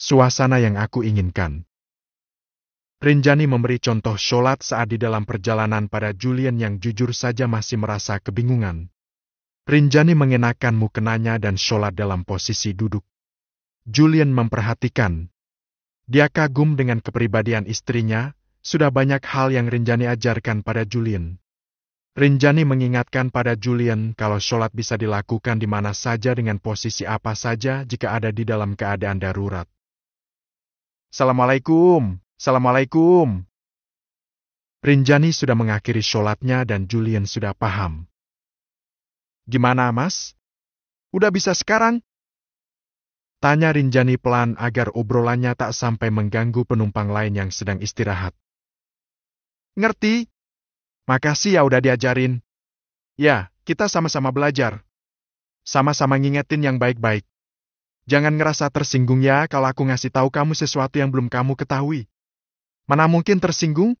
Suasana yang aku inginkan. Rinjani memberi contoh sholat saat di dalam perjalanan pada Julian yang jujur saja masih merasa kebingungan. Rinjani mengenakan mukenanya dan sholat dalam posisi duduk. Julian memperhatikan. Dia kagum dengan kepribadian istrinya, sudah banyak hal yang Rinjani ajarkan pada Julian. Rinjani mengingatkan pada Julian kalau sholat bisa dilakukan di mana saja dengan posisi apa saja jika ada di dalam keadaan darurat. Assalamualaikum, Assalamualaikum. Rinjani sudah mengakhiri sholatnya dan Julian sudah paham. Gimana mas? Udah bisa sekarang? Tanya Rinjani pelan agar obrolannya tak sampai mengganggu penumpang lain yang sedang istirahat. Ngerti? Makasih ya udah diajarin. Ya, kita sama-sama belajar. Sama-sama ngingetin yang baik-baik. Jangan ngerasa tersinggung ya kalau aku ngasih tahu kamu sesuatu yang belum kamu ketahui. Mana mungkin tersinggung?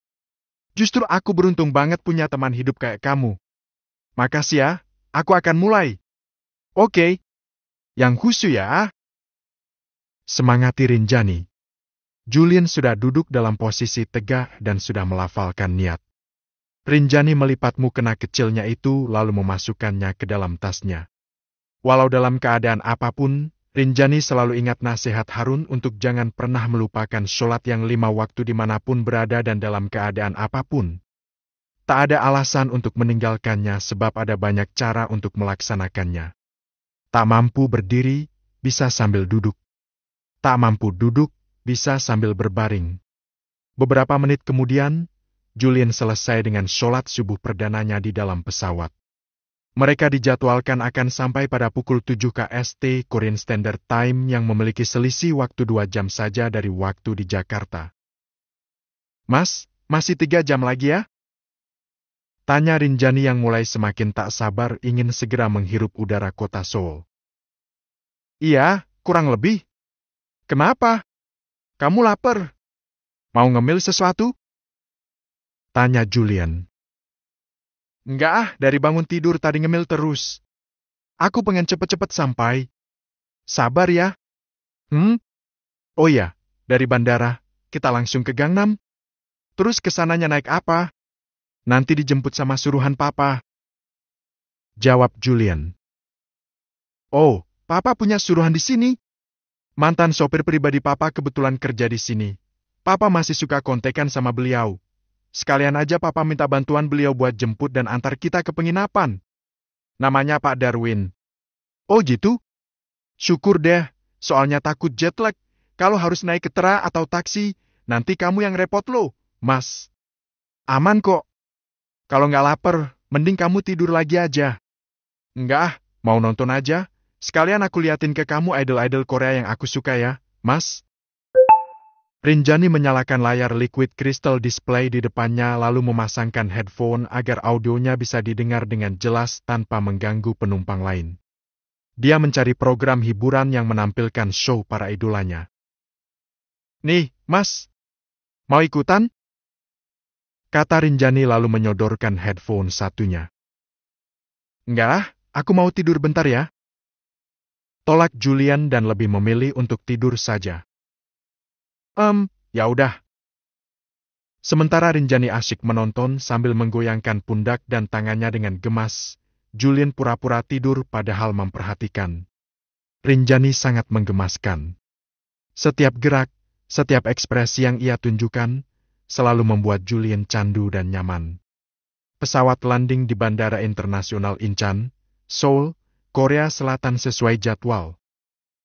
Justru aku beruntung banget punya teman hidup kayak kamu. Makasih ya, aku akan mulai. Oke. Yang khusyuk ya. Semangati Rinjani. Julian sudah duduk dalam posisi tegak dan sudah melafalkan niat. Rinjani melipat mukena kecilnya itu lalu memasukkannya ke dalam tasnya. Walau dalam keadaan apapun, Rinjani selalu ingat nasihat Harun untuk jangan pernah melupakan sholat yang lima waktu dimanapun berada dan dalam keadaan apapun. Tak ada alasan untuk meninggalkannya sebab ada banyak cara untuk melaksanakannya. Tak mampu berdiri, bisa sambil duduk. Tak mampu duduk, bisa sambil berbaring. Beberapa menit kemudian, Julian selesai dengan sholat subuh perdananya di dalam pesawat. Mereka dijadwalkan akan sampai pada pukul 7 KST Korean Standard Time yang memiliki selisih waktu 2 jam saja dari waktu di Jakarta. Mas, masih 3 jam lagi ya? Tanya Rinjani yang mulai semakin tak sabar ingin segera menghirup udara kota Seoul. Iya, kurang lebih. Kenapa? Kamu lapar? Mau ngemil sesuatu? Tanya Julian. Enggak ah, dari bangun tidur tadi ngemil terus. Aku pengen cepet-cepet sampai. Sabar ya. Hmm? Oh ya, dari bandara, kita langsung ke Gangnam. Terus sananya naik apa? Nanti dijemput sama suruhan papa. Jawab Julian. Oh, papa punya suruhan di sini. Mantan sopir pribadi papa kebetulan kerja di sini. Papa masih suka kontekan sama beliau, Sekalian aja papa minta bantuan beliau buat jemput dan antar kita ke penginapan. Namanya Pak Darwin. Oh gitu? Syukur deh, soalnya takut jet lag. Kalau harus naik ketera atau taksi, nanti kamu yang repot loh, mas. Aman kok. Kalau nggak lapar, mending kamu tidur lagi aja. nggak ah, mau nonton aja. Sekalian aku liatin ke kamu idol-idol Korea yang aku suka ya, mas. Rinjani menyalakan layar liquid crystal display di depannya lalu memasangkan headphone agar audionya bisa didengar dengan jelas tanpa mengganggu penumpang lain. Dia mencari program hiburan yang menampilkan show para idolanya. Nih, mas. Mau ikutan? Kata Rinjani lalu menyodorkan headphone satunya. Enggak, aku mau tidur bentar ya. Tolak Julian dan lebih memilih untuk tidur saja um, ya udah. Sementara Rinjani asyik menonton sambil menggoyangkan pundak dan tangannya dengan gemas, Julian pura-pura tidur padahal memperhatikan. Rinjani sangat menggemaskan. Setiap gerak, setiap ekspresi yang ia tunjukkan, selalu membuat Julian candu dan nyaman. Pesawat landing di Bandara Internasional Incheon, Seoul, Korea Selatan sesuai jadwal.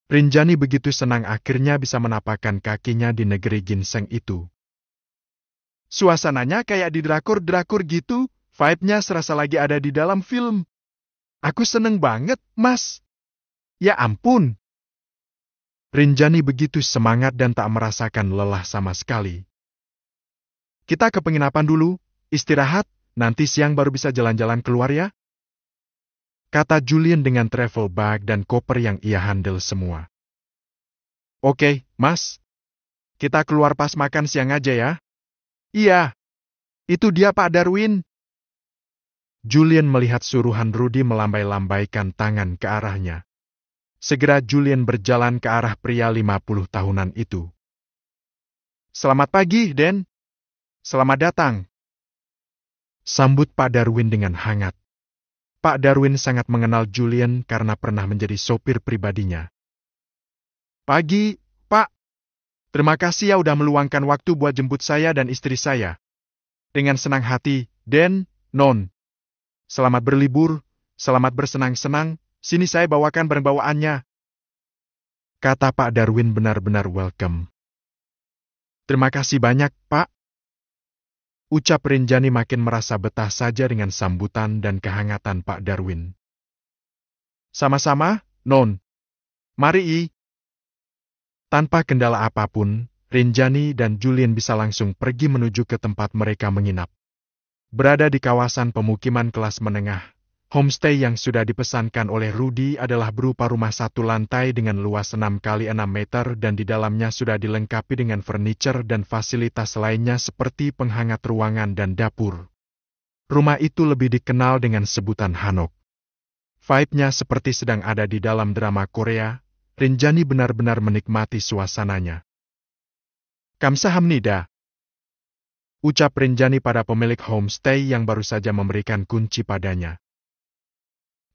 Rinjani begitu senang akhirnya bisa menapakkan kakinya di negeri ginseng itu. Suasananya kayak di drakor-drakor gitu, vibe-nya serasa lagi ada di dalam film. Aku seneng banget, mas. Ya ampun. Rinjani begitu semangat dan tak merasakan lelah sama sekali. Kita ke penginapan dulu, istirahat, nanti siang baru bisa jalan-jalan keluar ya kata Julian dengan travel bag dan koper yang ia handle semua. Oke, okay, Mas. Kita keluar pas makan siang aja ya. Iya. Itu dia Pak Darwin. Julian melihat suruhan Rudy melambai-lambaikan tangan ke arahnya. Segera Julian berjalan ke arah pria lima puluh tahunan itu. Selamat pagi, Den. Selamat datang. Sambut Pak Darwin dengan hangat. Pak Darwin sangat mengenal Julian karena pernah menjadi sopir pribadinya. Pagi, Pak. Terima kasih ya udah meluangkan waktu buat jemput saya dan istri saya. Dengan senang hati, Den, Non. Selamat berlibur, selamat bersenang-senang, sini saya bawakan barang-bawaannya. Kata Pak Darwin benar-benar welcome. Terima kasih banyak, Pak. Ucap Rinjani makin merasa betah saja dengan sambutan dan kehangatan Pak Darwin. Sama-sama, Non. Mari I. Tanpa kendala apapun, Rinjani dan Julian bisa langsung pergi menuju ke tempat mereka menginap. Berada di kawasan pemukiman kelas menengah, Homestay yang sudah dipesankan oleh Rudi adalah berupa rumah satu lantai dengan luas 6 kali 6 meter dan di dalamnya sudah dilengkapi dengan furniture dan fasilitas lainnya seperti penghangat ruangan dan dapur. Rumah itu lebih dikenal dengan sebutan Hanok. Vibe-nya seperti sedang ada di dalam drama Korea, Rinjani benar-benar menikmati suasananya. Kamsahamnida. Ucap Rinjani pada pemilik homestay yang baru saja memberikan kunci padanya.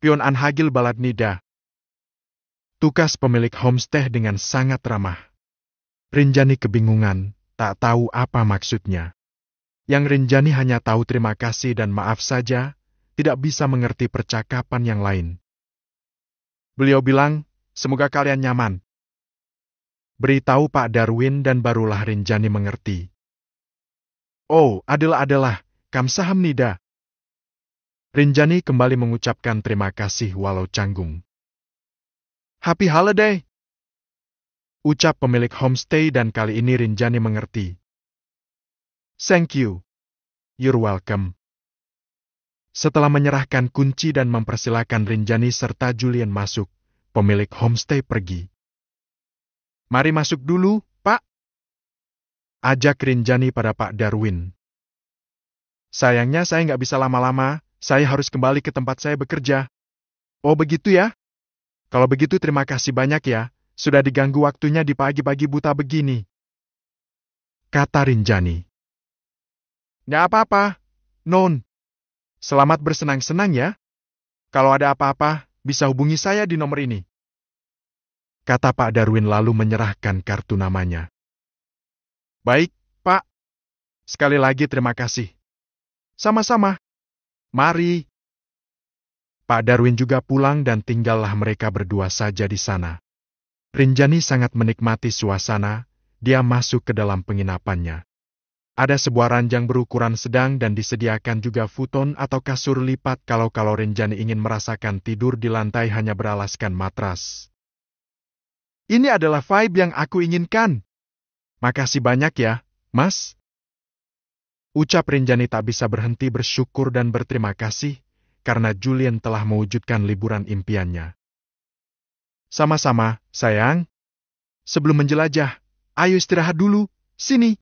Pion Anhagil Baladnida. Tukas pemilik homestay dengan sangat ramah. Rinjani kebingungan, tak tahu apa maksudnya. Yang Rinjani hanya tahu terima kasih dan maaf saja, tidak bisa mengerti percakapan yang lain. Beliau bilang, semoga kalian nyaman. Beritahu Pak Darwin dan barulah Rinjani mengerti. Oh, adalah-adalah, Nida. Rinjani kembali mengucapkan terima kasih walau canggung. Happy holiday! Ucap pemilik homestay dan kali ini Rinjani mengerti. Thank you. You're welcome. Setelah menyerahkan kunci dan mempersilahkan Rinjani serta Julian masuk, pemilik homestay pergi. Mari masuk dulu, Pak. Ajak Rinjani pada Pak Darwin. Sayangnya saya nggak bisa lama-lama, saya harus kembali ke tempat saya bekerja. Oh begitu ya? Kalau begitu terima kasih banyak ya, sudah diganggu waktunya di pagi-pagi buta begini. Kata Rinjani. Nggak apa-apa, Non. Selamat bersenang-senang ya. Kalau ada apa-apa, bisa hubungi saya di nomor ini. Kata Pak Darwin lalu menyerahkan kartu namanya. Baik, Pak. Sekali lagi terima kasih. Sama-sama. Mari. Pak Darwin juga pulang dan tinggallah mereka berdua saja di sana. Rinjani sangat menikmati suasana, dia masuk ke dalam penginapannya. Ada sebuah ranjang berukuran sedang dan disediakan juga futon atau kasur lipat kalau-kalau Rinjani ingin merasakan tidur di lantai hanya beralaskan matras. Ini adalah vibe yang aku inginkan. Makasih banyak ya, Mas. Ucap Rinjani tak bisa berhenti bersyukur dan berterima kasih karena Julian telah mewujudkan liburan impiannya. Sama-sama, sayang. Sebelum menjelajah, ayo istirahat dulu, sini.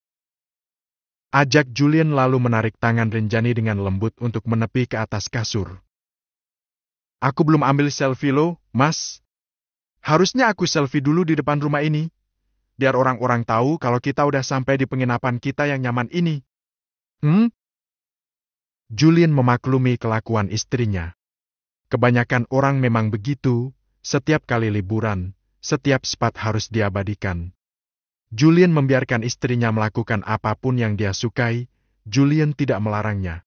Ajak Julian lalu menarik tangan Rinjani dengan lembut untuk menepi ke atas kasur. Aku belum ambil selfie lo, mas. Harusnya aku selfie dulu di depan rumah ini. Biar orang-orang tahu kalau kita udah sampai di penginapan kita yang nyaman ini. Hmm? Julian memaklumi kelakuan istrinya. Kebanyakan orang memang begitu, setiap kali liburan, setiap sepat harus diabadikan. Julian membiarkan istrinya melakukan apapun yang dia sukai, Julian tidak melarangnya.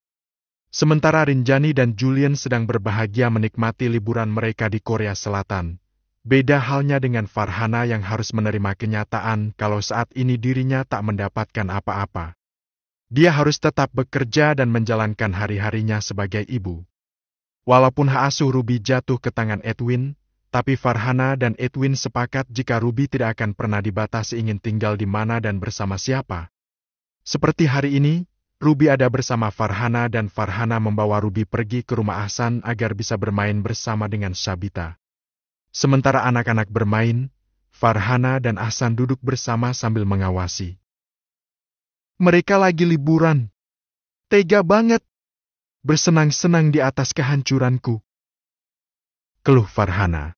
Sementara Rinjani dan Julian sedang berbahagia menikmati liburan mereka di Korea Selatan. Beda halnya dengan Farhana yang harus menerima kenyataan kalau saat ini dirinya tak mendapatkan apa-apa. Dia harus tetap bekerja dan menjalankan hari-harinya sebagai ibu. Walaupun hak asuh Ruby jatuh ke tangan Edwin, tapi Farhana dan Edwin sepakat jika Ruby tidak akan pernah dibatasi ingin tinggal di mana dan bersama siapa. Seperti hari ini, Ruby ada bersama Farhana dan Farhana membawa Ruby pergi ke rumah Ahsan agar bisa bermain bersama dengan Sabita. Sementara anak-anak bermain, Farhana dan Ahsan duduk bersama sambil mengawasi mereka lagi liburan. Tega banget. Bersenang-senang di atas kehancuranku. Keluh Farhana.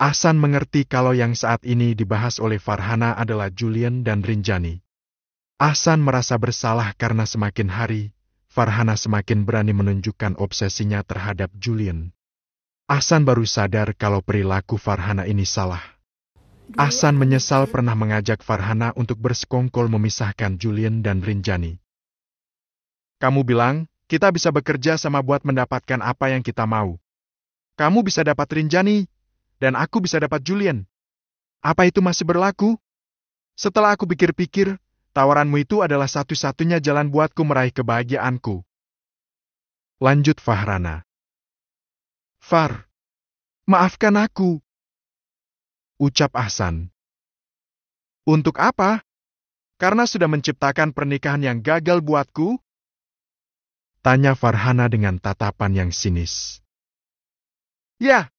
Ahsan mengerti kalau yang saat ini dibahas oleh Farhana adalah Julian dan Rinjani. Ahsan merasa bersalah karena semakin hari, Farhana semakin berani menunjukkan obsesinya terhadap Julian. Ahsan baru sadar kalau perilaku Farhana ini salah. Ahsan menyesal pernah mengajak Farhana untuk bersekongkol memisahkan Julian dan Rinjani. Kamu bilang, kita bisa bekerja sama buat mendapatkan apa yang kita mau. Kamu bisa dapat Rinjani, dan aku bisa dapat Julian. Apa itu masih berlaku? Setelah aku pikir-pikir, tawaranmu itu adalah satu-satunya jalan buatku meraih kebahagiaanku. Lanjut Fahrana. Far, maafkan aku ucap Ahsan. Untuk apa? Karena sudah menciptakan pernikahan yang gagal buatku? Tanya Farhana dengan tatapan yang sinis. Ya,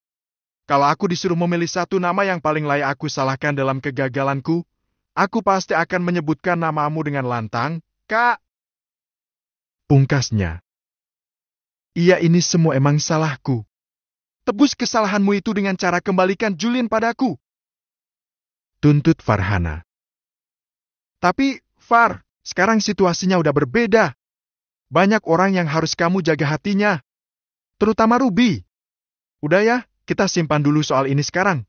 kalau aku disuruh memilih satu nama yang paling layak aku salahkan dalam kegagalanku, aku pasti akan menyebutkan namamu dengan lantang, Kak. Pungkasnya. Iya ini semua emang salahku. Tebus kesalahanmu itu dengan cara kembalikan Julian padaku. Tuntut Farhana. Tapi, Far, sekarang situasinya udah berbeda. Banyak orang yang harus kamu jaga hatinya. Terutama Ruby. Udah ya, kita simpan dulu soal ini sekarang.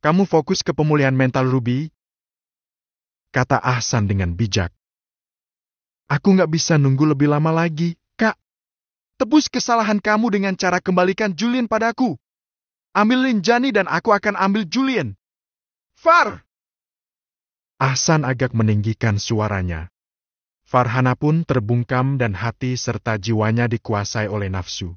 Kamu fokus ke pemulihan mental Ruby. Kata Ahsan dengan bijak. Aku nggak bisa nunggu lebih lama lagi, Kak. Tebus kesalahan kamu dengan cara kembalikan Julian padaku. Ambilin Jani dan aku akan ambil Julian. Far! Ahsan agak meninggikan suaranya. Farhana pun terbungkam dan hati serta jiwanya dikuasai oleh nafsu.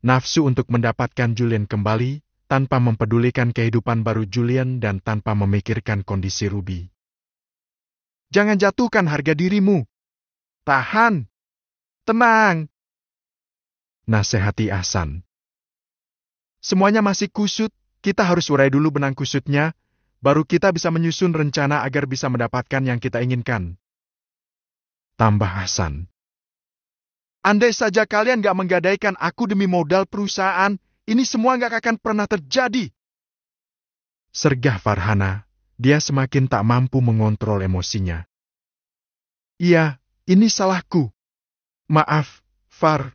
Nafsu untuk mendapatkan Julian kembali, tanpa mempedulikan kehidupan baru Julian dan tanpa memikirkan kondisi Ruby. Jangan jatuhkan harga dirimu. Tahan. Tenang. Nasehati Ahsan. Semuanya masih kusut, kita harus urai dulu benang kusutnya, baru kita bisa menyusun rencana agar bisa mendapatkan yang kita inginkan. Tambah Hasan. Andai saja kalian gak menggadaikan aku demi modal perusahaan, ini semua gak akan pernah terjadi. Sergah Farhana, dia semakin tak mampu mengontrol emosinya. Iya, ini salahku. Maaf, Far.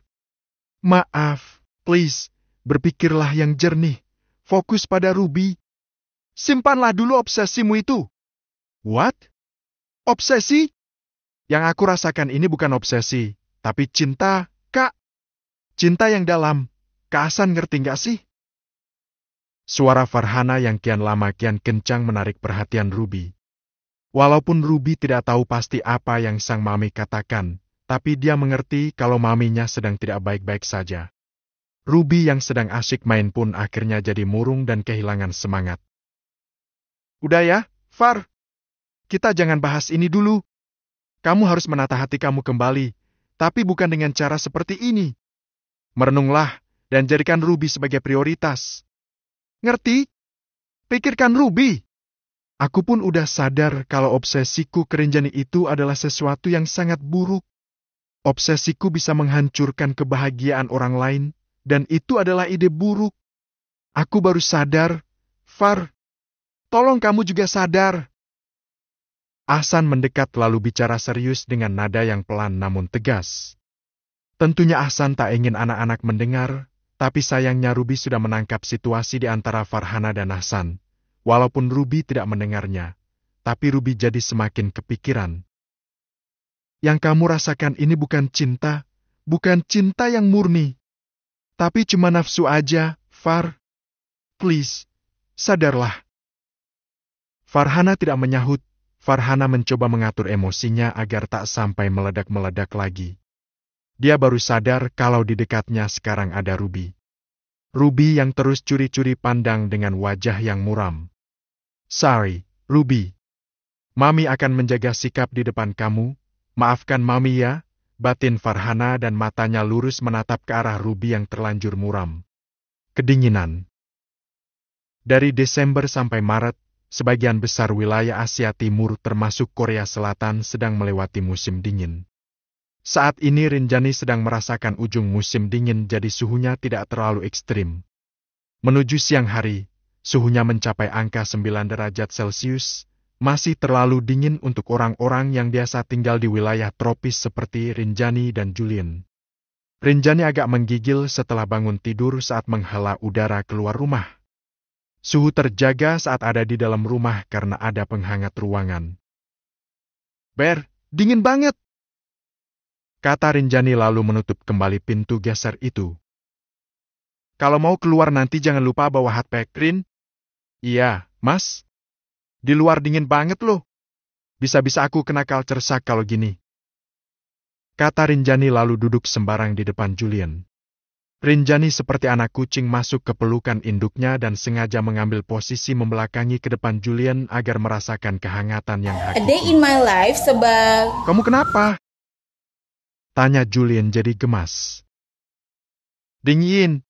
Maaf, please, berpikirlah yang jernih. Fokus pada Ruby Simpanlah dulu obsesimu itu. What? Obsesi? Yang aku rasakan ini bukan obsesi, tapi cinta, Kak. Cinta yang dalam. Kak Hasan ngerti gak sih? Suara Farhana yang kian lama kian kencang menarik perhatian Ruby. Walaupun Ruby tidak tahu pasti apa yang sang mami katakan, tapi dia mengerti kalau maminya sedang tidak baik-baik saja. Ruby yang sedang asyik main pun akhirnya jadi murung dan kehilangan semangat. Udah ya, Far. Kita jangan bahas ini dulu. Kamu harus menata hati kamu kembali, tapi bukan dengan cara seperti ini. Merenunglah dan jadikan Ruby sebagai prioritas. Ngerti? Pikirkan Ruby. Aku pun udah sadar kalau obsesiku kerenjani itu adalah sesuatu yang sangat buruk. Obsesiku bisa menghancurkan kebahagiaan orang lain, dan itu adalah ide buruk. Aku baru sadar, Far, Tolong kamu juga sadar. Ahsan mendekat lalu bicara serius dengan nada yang pelan namun tegas. Tentunya Ahsan tak ingin anak-anak mendengar, tapi sayangnya Ruby sudah menangkap situasi di antara Farhana dan Ahsan. Walaupun Ruby tidak mendengarnya, tapi Ruby jadi semakin kepikiran. Yang kamu rasakan ini bukan cinta, bukan cinta yang murni. Tapi cuma nafsu aja, Far. Please, sadarlah. Farhana tidak menyahut, Farhana mencoba mengatur emosinya agar tak sampai meledak-meledak lagi. Dia baru sadar kalau di dekatnya sekarang ada Ruby. Ruby yang terus curi-curi pandang dengan wajah yang muram. Sorry, Ruby. Mami akan menjaga sikap di depan kamu. Maafkan Mami ya, batin Farhana dan matanya lurus menatap ke arah Ruby yang terlanjur muram. Kedinginan. Dari Desember sampai Maret, sebagian besar wilayah Asia Timur termasuk Korea Selatan sedang melewati musim dingin. Saat ini Rinjani sedang merasakan ujung musim dingin jadi suhunya tidak terlalu ekstrim. Menuju siang hari, suhunya mencapai angka 9 derajat Celcius, masih terlalu dingin untuk orang-orang yang biasa tinggal di wilayah tropis seperti Rinjani dan Julian. Rinjani agak menggigil setelah bangun tidur saat menghela udara keluar rumah. Suhu terjaga saat ada di dalam rumah karena ada penghangat ruangan. Ber, dingin banget! Kata Rinjani lalu menutup kembali pintu geser itu. Kalau mau keluar nanti jangan lupa bawa pack, Rin. Iya, mas. Di luar dingin banget loh. Bisa-bisa aku kena kalcersak kalau gini. Kata Rinjani lalu duduk sembarang di depan Julian. Rinjani seperti anak kucing masuk ke pelukan induknya dan sengaja mengambil posisi membelakangi ke depan Julian agar merasakan kehangatan yang hakiki. A day in my life sebab... Kamu kenapa? Tanya Julian jadi gemas. Dingin.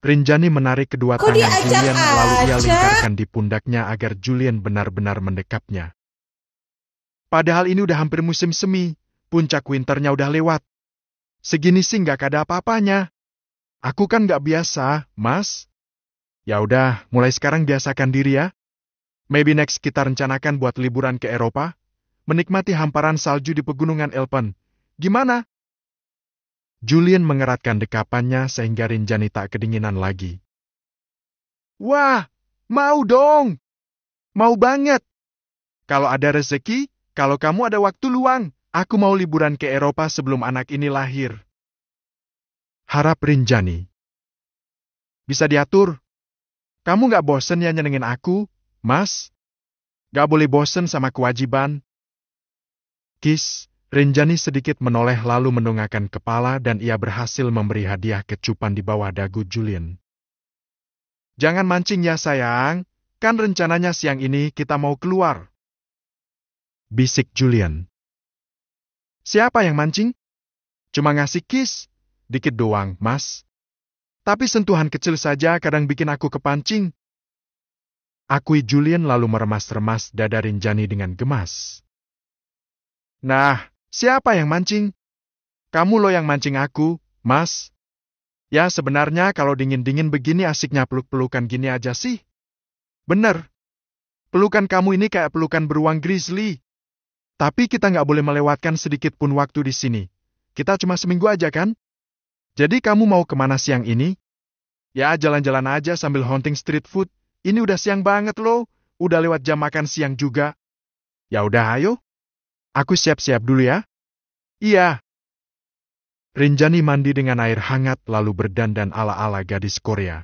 Rinjani menarik kedua Kok tangan Julian aja? lalu ia lingkarkan di pundaknya agar Julian benar-benar mendekapnya. Padahal ini udah hampir musim semi, puncak winternya udah lewat. Segini sih nggak ada apa-apanya. Aku kan nggak biasa, mas. Ya udah, mulai sekarang biasakan diri ya. Maybe next kita rencanakan buat liburan ke Eropa, menikmati hamparan salju di pegunungan Elpen. Gimana? Julian mengeratkan dekapannya sehingga Rinjani tak kedinginan lagi. Wah, mau dong! Mau banget! Kalau ada rezeki, kalau kamu ada waktu luang, Aku mau liburan ke Eropa sebelum anak ini lahir. Harap Rinjani. Bisa diatur. Kamu gak bosen ya nyenengin aku, mas? Gak boleh bosen sama kewajiban. Kis, Rinjani sedikit menoleh lalu mendongakkan kepala dan ia berhasil memberi hadiah kecupan di bawah dagu Julian. Jangan mancing ya sayang, kan rencananya siang ini kita mau keluar. Bisik Julian. Siapa yang mancing? Cuma ngasih kiss, dikit doang, mas. Tapi sentuhan kecil saja kadang bikin aku kepancing. Akui Julian lalu meremas-remas dada Rinjani dengan gemas. Nah, siapa yang mancing? Kamu lo yang mancing aku, mas. Ya sebenarnya kalau dingin-dingin begini asiknya peluk-pelukan gini aja sih. Bener. Pelukan kamu ini kayak pelukan beruang grizzly. Tapi kita nggak boleh melewatkan sedikit pun waktu di sini. Kita cuma seminggu aja kan? Jadi kamu mau kemana siang ini? Ya jalan-jalan aja sambil hunting street food. Ini udah siang banget loh. Udah lewat jam makan siang juga. Ya udah ayo. Aku siap-siap dulu ya. Iya. Rinjani mandi dengan air hangat lalu berdandan ala-ala gadis Korea.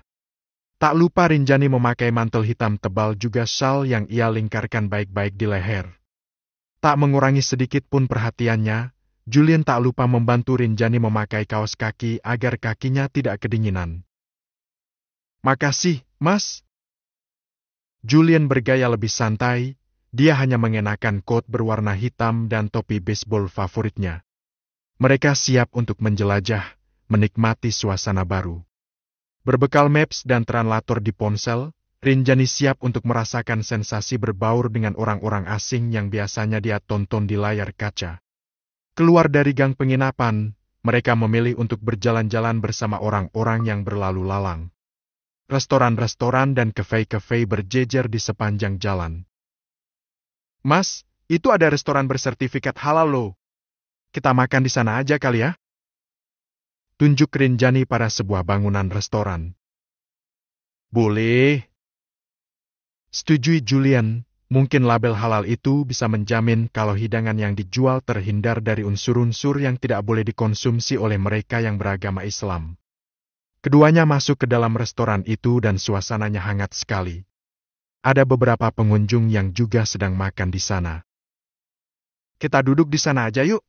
Tak lupa Rinjani memakai mantel hitam tebal juga sal yang ia lingkarkan baik-baik di leher. Tak mengurangi sedikit pun perhatiannya, Julian tak lupa membantu Rinjani memakai kaos kaki agar kakinya tidak kedinginan. Makasih, Mas. Julian bergaya lebih santai, dia hanya mengenakan coat berwarna hitam dan topi baseball favoritnya. Mereka siap untuk menjelajah, menikmati suasana baru. Berbekal maps dan translator di ponsel, Rinjani siap untuk merasakan sensasi berbaur dengan orang-orang asing yang biasanya dia tonton di layar kaca. Keluar dari gang penginapan, mereka memilih untuk berjalan-jalan bersama orang-orang yang berlalu lalang. Restoran-restoran dan kafe-kafe berjejer di sepanjang jalan. Mas, itu ada restoran bersertifikat halal loh. Kita makan di sana aja kali ya? Tunjuk Rinjani pada sebuah bangunan restoran. Boleh, Setujui Julian, mungkin label halal itu bisa menjamin kalau hidangan yang dijual terhindar dari unsur-unsur yang tidak boleh dikonsumsi oleh mereka yang beragama Islam. Keduanya masuk ke dalam restoran itu dan suasananya hangat sekali. Ada beberapa pengunjung yang juga sedang makan di sana. Kita duduk di sana aja yuk.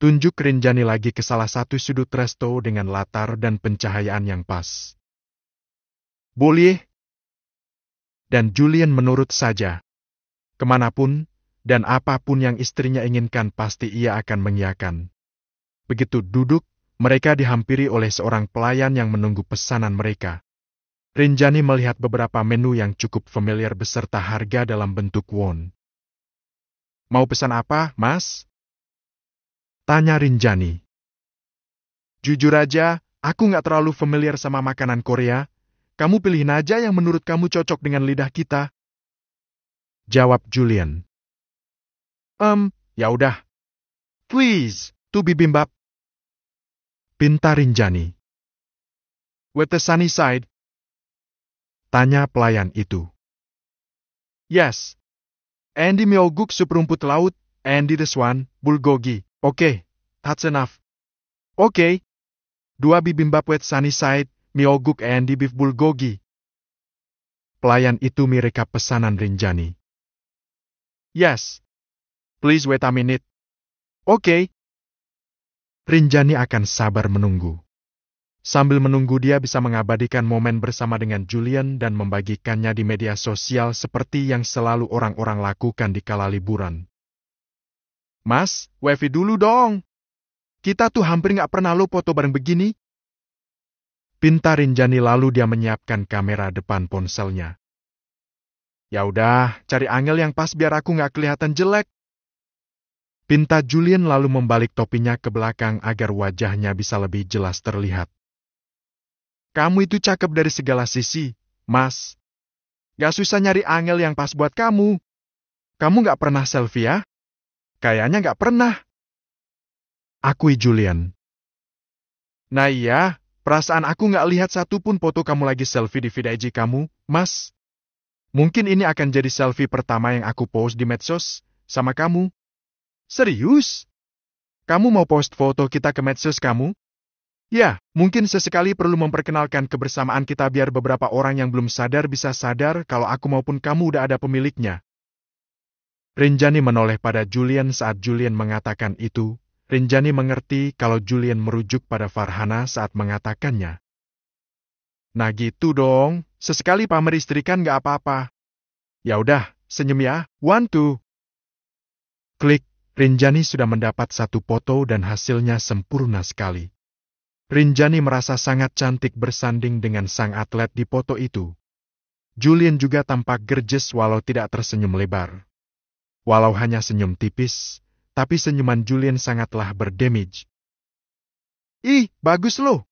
Tunjuk Rinjani lagi ke salah satu sudut resto dengan latar dan pencahayaan yang pas. Boleh, dan Julian menurut saja. Kemanapun, dan apapun yang istrinya inginkan pasti ia akan mengiakan. Begitu duduk, mereka dihampiri oleh seorang pelayan yang menunggu pesanan mereka. Rinjani melihat beberapa menu yang cukup familiar beserta harga dalam bentuk won. Mau pesan apa, Mas? Tanya Rinjani. Jujur aja, aku nggak terlalu familiar sama makanan Korea, kamu pilih naja yang menurut kamu cocok dengan lidah kita. Jawab Julian. Um, ya udah. Please, tu bibimbap. Pinta Rinjani. With the sunny side? Tanya pelayan itu. Yes. Andy mioguk sup rumput laut, Andy the swan, bulgogi. Oke, okay, that's enough. Oke. Okay. Dua bibimbap with sunny side, mioguk and beef bulgogi. Pelayan itu mereka pesanan Rinjani. Yes. Please wait a minute. Oke. Okay. Rinjani akan sabar menunggu. Sambil menunggu dia bisa mengabadikan momen bersama dengan Julian dan membagikannya di media sosial seperti yang selalu orang-orang lakukan di kala liburan. Mas, wifi dulu dong. Kita tuh hampir nggak pernah lo foto bareng begini. Pinta Rinjani lalu dia menyiapkan kamera depan ponselnya. Ya udah, cari angel yang pas biar aku nggak kelihatan jelek. Pinta Julian lalu membalik topinya ke belakang agar wajahnya bisa lebih jelas terlihat. Kamu itu cakep dari segala sisi, mas. Gak susah nyari angel yang pas buat kamu. Kamu nggak pernah selfie ya? Kayaknya nggak pernah. Akui Julian. Nah iya, Perasaan aku nggak lihat satupun foto kamu lagi selfie di feed IG kamu, mas. Mungkin ini akan jadi selfie pertama yang aku post di medsos, sama kamu. Serius? Kamu mau post foto kita ke medsos kamu? Ya, mungkin sesekali perlu memperkenalkan kebersamaan kita biar beberapa orang yang belum sadar bisa sadar kalau aku maupun kamu udah ada pemiliknya. Rinjani menoleh pada Julian saat Julian mengatakan itu, Rinjani mengerti kalau Julian merujuk pada Farhana saat mengatakannya. Nah gitu dong, sesekali pamer istri kan gak apa-apa. Ya udah, senyum ya, one two. Klik, Rinjani sudah mendapat satu foto dan hasilnya sempurna sekali. Rinjani merasa sangat cantik bersanding dengan sang atlet di foto itu. Julian juga tampak gerjes walau tidak tersenyum lebar. Walau hanya senyum tipis, tapi senyuman Julian sangatlah berdamage. Ih, bagus loh.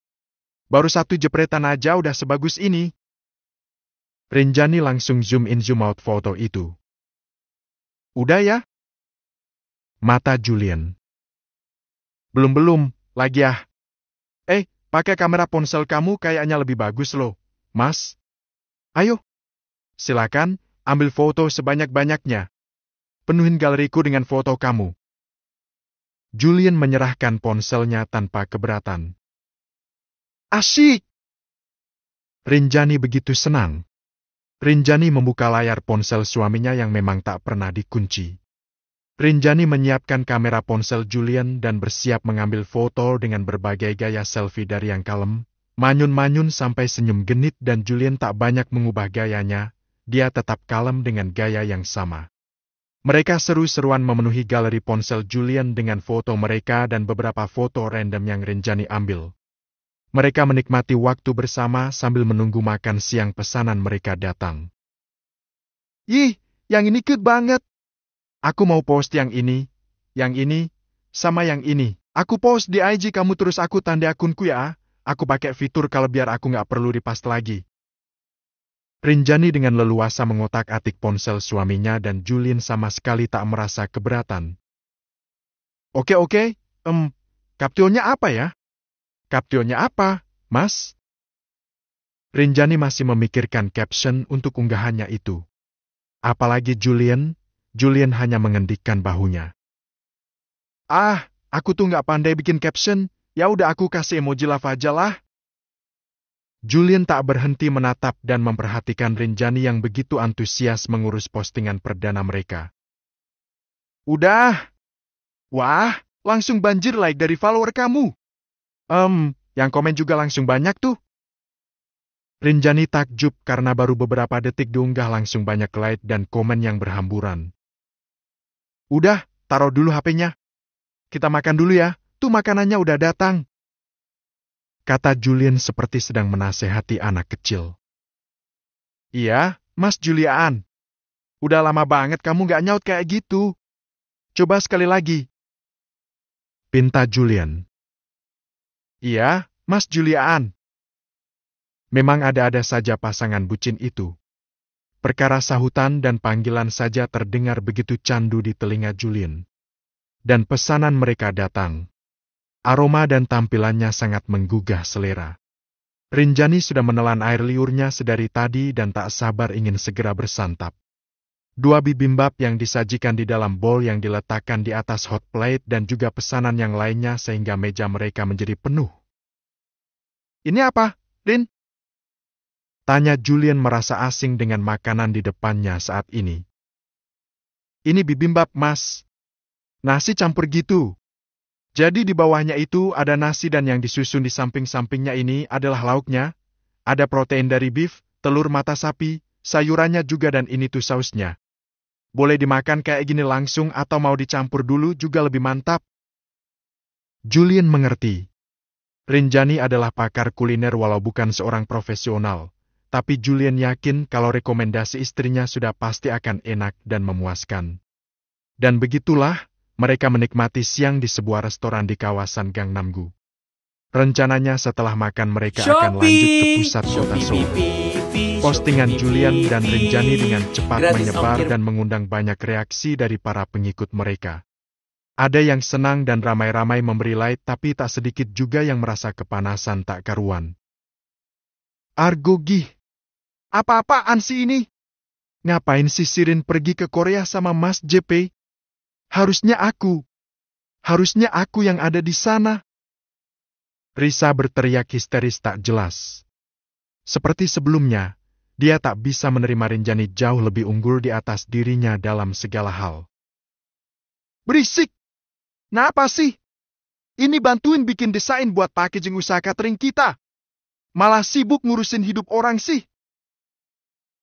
Baru satu jepretan aja udah sebagus ini. Rinjani langsung zoom in zoom out foto itu. Udah ya? Mata Julian. Belum-belum, lagi ah. Eh, pakai kamera ponsel kamu kayaknya lebih bagus loh, mas. Ayo. Silakan, ambil foto sebanyak-banyaknya. Penuhin galeriku dengan foto kamu. Julian menyerahkan ponselnya tanpa keberatan. Asik. Rinjani begitu senang. Rinjani membuka layar ponsel suaminya yang memang tak pernah dikunci. Rinjani menyiapkan kamera ponsel Julian dan bersiap mengambil foto dengan berbagai gaya selfie dari yang kalem, manyun-manyun sampai senyum genit dan Julian tak banyak mengubah gayanya, dia tetap kalem dengan gaya yang sama. Mereka seru-seruan memenuhi galeri ponsel Julian dengan foto mereka dan beberapa foto random yang Renjani ambil. Mereka menikmati waktu bersama sambil menunggu makan siang pesanan mereka datang. Ih, yang ini cute banget. Aku mau post yang ini, yang ini, sama yang ini. Aku post di IG kamu terus aku tanda akunku ya. Aku pakai fitur kalau biar aku nggak perlu dipast lagi. Rinjani dengan leluasa mengotak-atik ponsel suaminya dan Julin sama sekali tak merasa keberatan. Oke oke, em, um, kaptionnya apa ya? Kaptionnya apa, mas? Rinjani masih memikirkan caption untuk unggahannya itu. Apalagi Julian, Julian hanya mengendikan bahunya. Ah, aku tuh nggak pandai bikin caption, ya udah aku kasih emoji lava aja lah. Julian tak berhenti menatap dan memperhatikan Rinjani yang begitu antusias mengurus postingan perdana mereka. Udah! Wah, langsung banjir like dari follower kamu. Um, yang komen juga langsung banyak tuh. Rinjani takjub karena baru beberapa detik diunggah langsung banyak like dan komen yang berhamburan. Udah, taruh dulu HP-nya. Kita makan dulu ya, tuh makanannya udah datang kata Julian seperti sedang menasehati anak kecil. Iya, Mas Juliaan. Udah lama banget kamu gak nyaut kayak gitu. Coba sekali lagi. Pinta Julian. Iya, Mas Juliaan. Memang ada-ada saja pasangan bucin itu. Perkara sahutan dan panggilan saja terdengar begitu candu di telinga Julian. Dan pesanan mereka datang. Aroma dan tampilannya sangat menggugah selera. Rinjani sudah menelan air liurnya sedari tadi dan tak sabar ingin segera bersantap. Dua bibimbap yang disajikan di dalam bowl yang diletakkan di atas hot plate dan juga pesanan yang lainnya sehingga meja mereka menjadi penuh. Ini apa, Rin? Tanya Julian merasa asing dengan makanan di depannya saat ini. Ini bibimbap, Mas. Nasi campur gitu, jadi di bawahnya itu ada nasi dan yang disusun di samping-sampingnya ini adalah lauknya, ada protein dari beef, telur mata sapi, sayurannya juga dan ini tuh sausnya. Boleh dimakan kayak gini langsung atau mau dicampur dulu juga lebih mantap. Julian mengerti. Rinjani adalah pakar kuliner walau bukan seorang profesional, tapi Julian yakin kalau rekomendasi istrinya sudah pasti akan enak dan memuaskan. Dan begitulah, mereka menikmati siang di sebuah restoran di kawasan Gang Namgu. Rencananya setelah makan mereka Shopee. akan lanjut ke pusat kota Seoul. Postingan Julian dan Rinjani dengan cepat Gratis menyebar dan mengundang banyak reaksi dari para pengikut mereka. Ada yang senang dan ramai-ramai memberi like tapi tak sedikit juga yang merasa kepanasan tak karuan. Argo Apa-apaan sih ini? Ngapain sih Sirin pergi ke Korea sama Mas JP? Harusnya aku. Harusnya aku yang ada di sana. Risa berteriak histeris tak jelas. Seperti sebelumnya, dia tak bisa menerima Rinjani jauh lebih unggul di atas dirinya dalam segala hal. Berisik! Kenapa sih? Ini bantuin bikin desain buat packaging usaha catering kita. Malah sibuk ngurusin hidup orang sih.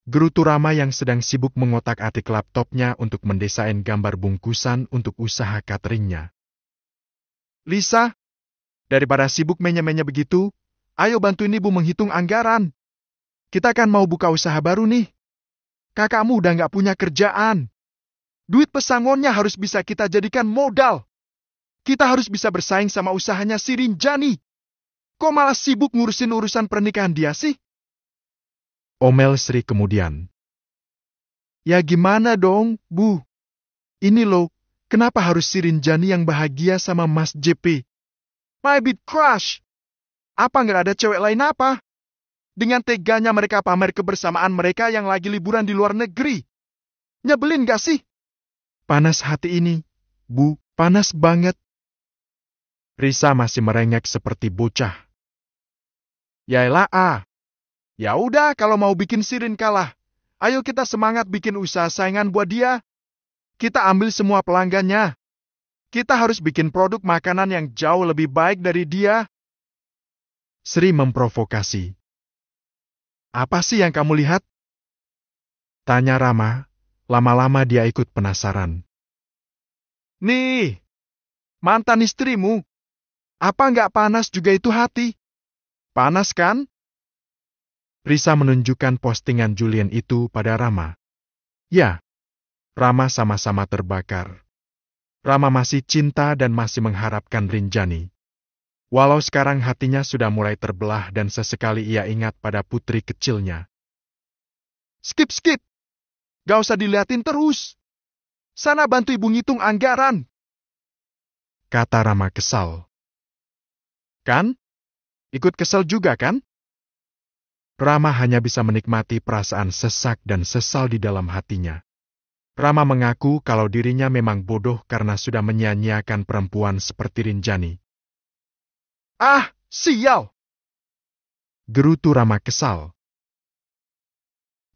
Gerutu Rama yang sedang sibuk mengotak-atik laptopnya untuk mendesain gambar bungkusan untuk usaha cateringnya. Lisa, daripada sibuk menye-menye begitu, ayo bantuin ibu menghitung anggaran. Kita kan mau buka usaha baru nih. Kakakmu udah nggak punya kerjaan. Duit pesangonnya harus bisa kita jadikan modal. Kita harus bisa bersaing sama usahanya si Rinjani. Kok malah sibuk ngurusin urusan pernikahan dia sih? Omel Sri kemudian. Ya gimana dong, Bu? Ini loh, kenapa harus si Rinjani yang bahagia sama Mas JP? My bit crush! Apa nggak ada cewek lain apa? Dengan teganya mereka pamer kebersamaan mereka yang lagi liburan di luar negeri. Nyebelin gak sih? Panas hati ini, Bu, panas banget. Risa masih merengek seperti bocah. Yaelah ah, Ya udah kalau mau bikin Sirin kalah. Ayo kita semangat bikin usaha saingan buat dia. Kita ambil semua pelanggannya. Kita harus bikin produk makanan yang jauh lebih baik dari dia. Sri memprovokasi. Apa sih yang kamu lihat? Tanya Rama. Lama-lama dia ikut penasaran. Nih, mantan istrimu. Apa nggak panas juga itu hati? Panas kan? Risa menunjukkan postingan Julian itu pada Rama. Ya, Rama sama-sama terbakar. Rama masih cinta dan masih mengharapkan Rinjani. Walau sekarang hatinya sudah mulai terbelah dan sesekali ia ingat pada putri kecilnya. Skip, skip! Gak usah diliatin terus! Sana bantu ibu ngitung anggaran! Kata Rama kesal. Kan? Ikut kesel juga kan? Rama hanya bisa menikmati perasaan sesak dan sesal di dalam hatinya. Rama mengaku kalau dirinya memang bodoh karena sudah menyanyiakan perempuan seperti Rinjani. Ah, sial! Gerutu Rama kesal.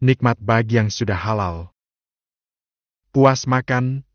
Nikmat bagi yang sudah halal. Puas makan,